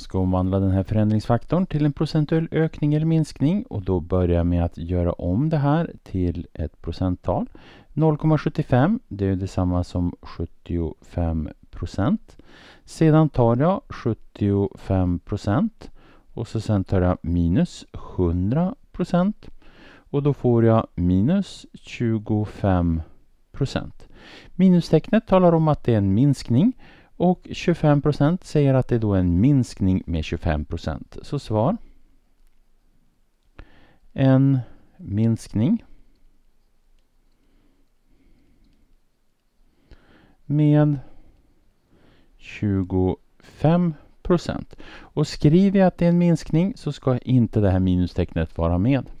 Jag ska omvandla den här förändringsfaktorn till en procentuell ökning eller minskning och då börjar jag med att göra om det här till ett procenttal. 0,75 det är detsamma som 75 procent. Sedan tar jag 75 procent och så sen tar jag minus 100 procent och då får jag minus 25 procent. Minustecknet talar om att det är en minskning och 25 säger att det är då en minskning med 25 Så svar. En minskning med 25 Och skriver jag att det är en minskning så ska inte det här minustecknet vara med.